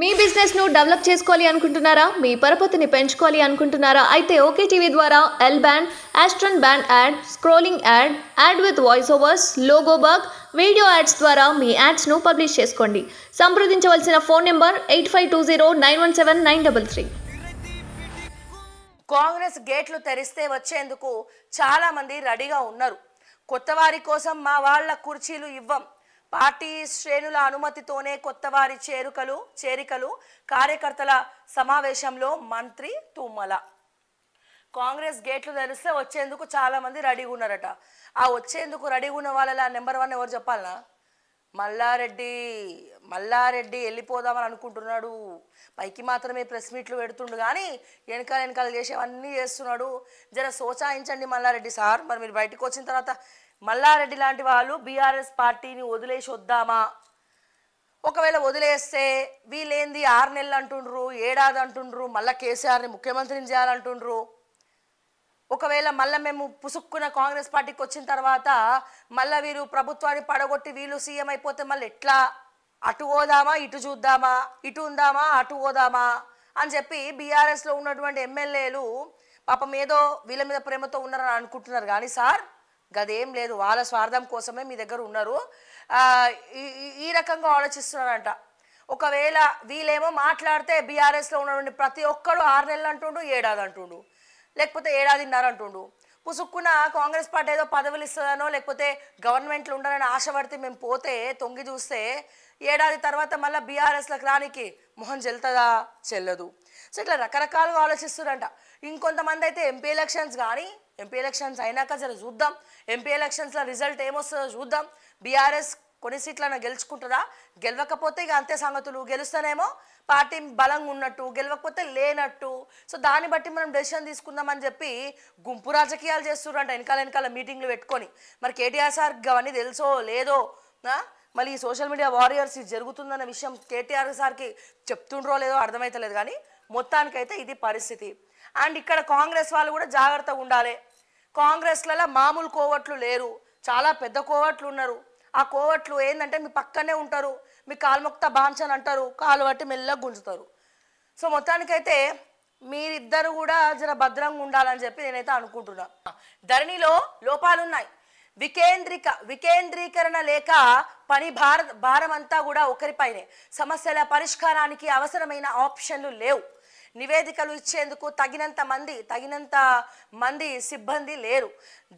మీ బిజినెస్ను డెవలప్ చేసుకోవాలి అనుకుంటున్నారా మీ పరపతిని పెంచుకోవాలి అనుకుంటున్నారా అయితే ఓకే టీవీ ద్వారా L band Aston band ad scrolling ad ad with voice overs logo bug video ads ద్వారా మీ యాడ్స్ను పబ్లిష్ చేసుకోండి సంప్రదించవలసిన phone number eight five two zero nine one seven nine double three Congress గేట్లు తెరిస్తే వచ్చేందుకు చాలామంది రెడీగా ఉన్నారు కొత్త వారి కోసం మా వాళ్ళ కుర్చీలు ఇవ్వం పార్టీ శ్రేణుల అనుమతితోనే కొత్త వారి చేరుకలు చేరికలు కార్యకర్తల సమావేశంలో మంత్రి తుమ్మల కాంగ్రెస్ గేట్లు తెరిస్తే వచ్చేందుకు చాలామంది రెడీగా ఉన్నారట ఆ వచ్చేందుకు రెడీగా ఉన్న వాళ్ళ నెంబర్ వన్ ఎవరు చెప్పాలనా మల్లారెడ్డి మల్లారెడ్డి వెళ్ళిపోదామని అనుకుంటున్నాడు పైకి మాత్రమే ప్రెస్ మీట్లు పెడుతుండు కానీ వెనకాల వెనకాల చేసేవన్నీ చేస్తున్నాడు జర సోచాయించండి మల్లారెడ్డి సార్ మరి మీరు బయటకు వచ్చిన తర్వాత మల్లారెడ్డి లాంటి వాళ్ళు బీఆర్ఎస్ పార్టీని వదిలేసి వద్దామా ఒకవేళ వదిలేస్తే వీళ్ళేంది ఆరు నెలలు అంటుండ్రు ఏడాది అంటుండ్రు మళ్ళీ కేసీఆర్ని ముఖ్యమంత్రిని చేయాలంటుండ్రు ఒకవేళ మళ్ళీ మేము పుసుక్కున్న కాంగ్రెస్ పార్టీకి వచ్చిన తర్వాత మళ్ళీ వీరు ప్రభుత్వాన్ని పడగొట్టి వీళ్ళు సీఎం అయిపోతే మళ్ళీ ఎట్లా అటు పోదామా ఇటు చూద్దామా ఇటు ఉందామా అటు పోదామా అని చెప్పి బీఆర్ఎస్లో ఉన్నటువంటి ఎమ్మెల్యేలు పాపం ఏదో వీళ్ళ మీద ప్రేమతో ఉన్నారని అనుకుంటున్నారు కానీ సార్ గదేం లేదు వాళ్ళ స్వార్థం కోసమే మీ దగ్గర ఉన్నారు ఈ రకంగా ఆలోచిస్తున్నారంట ఒకవేళ వీళ్ళేమో మాట్లాడితే బీఆర్ఎస్లో ఉన్నటువంటి ప్రతి ఒక్కరు ఆరు నెలలు అంటుండు ఏడాది అంటుండు లేకపోతే ఏడాదిన్నర అంటుండు పుసుక్కున కాంగ్రెస్ పార్టీ ఏదో పదవులు ఇస్తుందనో లేకపోతే గవర్నమెంట్లు ఉండాలని ఆశపడితే మేము పోతే తొంగి చూస్తే ఏడాది తర్వాత మళ్ళీ బీఆర్ఎస్లకు రానికి మొహం చెల్తుందా చెల్లదు సో ఇట్లా రకరకాలుగా ఆలోచిస్తున్నారంట ఇంకొంతమంది అయితే ఎంపీ ఎలక్షన్స్ కానీ ఎంపీ ఎలక్షన్స్ అయినాక జర చూద్దాం ఎంపీ ఎలక్షన్స్లో రిజల్ట్ ఏమొస్తుందో చూద్దాం బీఆర్ఎస్ కొన్ని సీట్లను గెలుచుకుంటుందా గెలవకపోతే ఇక అంతే సంగతులు గెలుస్తానేమో పార్టీ బలంగా ఉన్నట్టు గెలవకపోతే లేనట్టు సో దాన్ని బట్టి మనం డెసిషన్ తీసుకుందామని చెప్పి గుంపు రాజకీయాలు చేస్తున్నారంట వెనకాల వెనకాల మీటింగ్లు పెట్టుకొని మరి కేటీఆర్ సార్ అవన్నీ తెలుసో లేదో మళ్ళీ ఈ సోషల్ మీడియా వారియర్స్ ఇది జరుగుతుందన్న విషయం కేటీఆర్ సార్కి చెప్తుండ్రో లేదో అర్థమవుతలేదు కానీ మొత్తానికైతే ఇది పరిస్థితి అండ్ ఇక్కడ కాంగ్రెస్ వాళ్ళు కూడా జాగ్రత్తగా ఉండాలి కాంగ్రెస్లలో మామూలు కోవట్లు లేరు చాలా పెద్ద కోవట్లు ఉన్నారు ఆ కోవట్లు ఏంటంటే మీ పక్కనే ఉంటారు మీ కాలుమొక్త బాన్స్ అంటారు కాలు బట్టి మెల్లగా గుంజుతారు సో మొత్తానికైతే మీరిద్దరు కూడా జర భద్రంగా ఉండాలని చెప్పి నేనైతే అనుకుంటున్నా ధరణిలో లోపాలున్నాయి వికేంద్రిక వికేంద్రీకరణ లేక పని భార భారం అంతా కూడా ఒకరిపైనే సమస్యల పరిష్కారానికి అవసరమైన ఆప్షన్లు లేవు నివేదికలు ఇచ్చేందుకు తగినంత మంది తగినంత మంది సిబ్బంది లేరు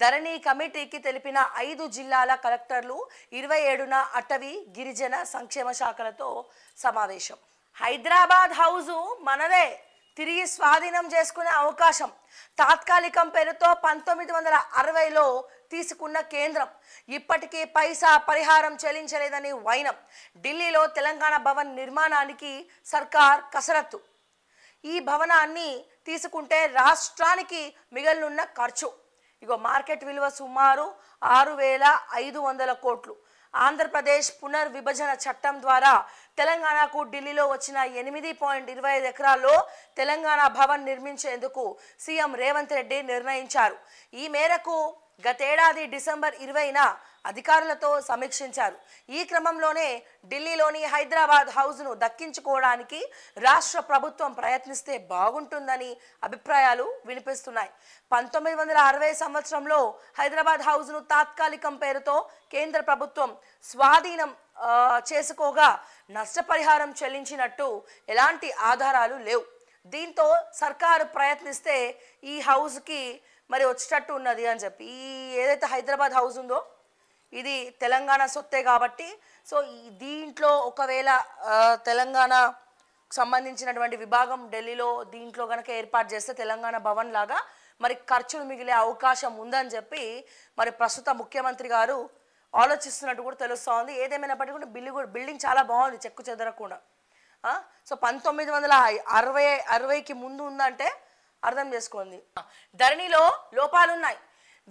ధరణి కమిటీకి తెలిపిన ఐదు జిల్లాల కలెక్టర్లు ఇరవై ఏడున అటవీ గిరిజన సంక్షేమ శాఖలతో సమావేశం హైదరాబాద్ హౌజు మనదే తిరిగి స్వాధీనం చేసుకునే అవకాశం తాత్కాలికం పేరుతో పంతొమ్మిది వందల అరవైలో తీసుకున్న కేంద్రం ఇప్పటికీ పైసా పరిహారం చెల్లించలేదని వైనం ఢిల్లీలో తెలంగాణ భవన్ నిర్మాణానికి సర్కార్ కసరత్తు ఈ భవనాన్ని తీసుకుంటే రాష్ట్రానికి మిగలనున్న ఖర్చు ఇగో మార్కెట్ విలువ సుమారు ఆరు వేల ఐదు వందల కోట్లు ఆంధ్రప్రదేశ్ పునర్విభజన చట్టం ద్వారా తెలంగాణకు ఢిల్లీలో వచ్చిన ఎనిమిది పాయింట్ ఇరవై ఐదు ఎకరాల్లో తెలంగాణ భవన్ నిర్మించేందుకు సీఎం రేవంత్ రెడ్డి నిర్ణయించారు ఈ మేరకు గతేడాది డిసెంబర్ ఇరవైన అధికారులతో సమీక్షించారు ఈ క్రమంలోనే ఢిల్లీలోని హైదరాబాద్ హౌస్ను దక్కించుకోవడానికి రాష్ట్ర ప్రభుత్వం ప్రయత్నిస్తే బాగుంటుందని అభిప్రాయాలు వినిపిస్తున్నాయి పంతొమ్మిది వందల అరవై సంవత్సరంలో హైదరాబాద్ హౌస్ను తాత్కాలికం పేరుతో కేంద్ర ప్రభుత్వం స్వాధీనం చేసుకోగా నష్టపరిహారం చెల్లించినట్టు ఎలాంటి ఆధారాలు లేవు దీంతో సర్కారు ప్రయత్నిస్తే ఈ హౌస్కి మరి వచ్చేటట్టు ఉన్నది అని చెప్పి ఈ ఏదైతే హైదరాబాద్ హౌస్ ఉందో ఇది తెలంగాణ సొత్తే కాబట్టి సో దీంట్లో ఒకవేళ తెలంగాణ సంబంధించినటువంటి విభాగం ఢిల్లీలో దీంట్లో కనుక ఏర్పాటు చేస్తే తెలంగాణ భవన్ లాగా మరి ఖర్చులు మిగిలే అవకాశం ఉందని చెప్పి మరి ప్రస్తుత ముఖ్యమంత్రి గారు ఆలోచిస్తున్నట్టు కూడా తెలుస్తూ ఉంది ఏదేమైనప్పటికీ కూడా బిల్లు కూడా బిల్డింగ్ చాలా బాగుంది చెక్కు చెదరకుండా సో పంతొమ్మిది వందల అరవై అరవైకి ముందు ఉందంటే అర్థం చేసుకోండి ధరణిలో లోపాలున్నాయి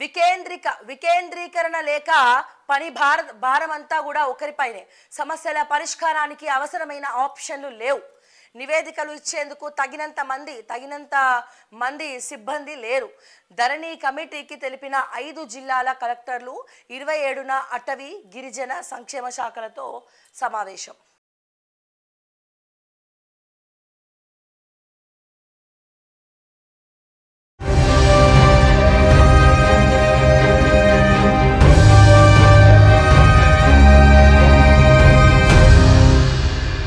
వికేంద్రిక వికేంద్రీకరణ లేక పని భార భారం అంతా కూడా ఒకరిపైనే సమస్యల పరిష్కారానికి అవసరమైన ఆప్షన్లు లేవు నివేదికలు ఇచ్చేందుకు తగినంత మంది తగినంత మంది సిబ్బంది లేరు ధరణి కమిటీకి తెలిపిన ఐదు జిల్లాల కలెక్టర్లు ఇరవై ఏడున అటవీ గిరిజన సంక్షేమ శాఖలతో సమావేశం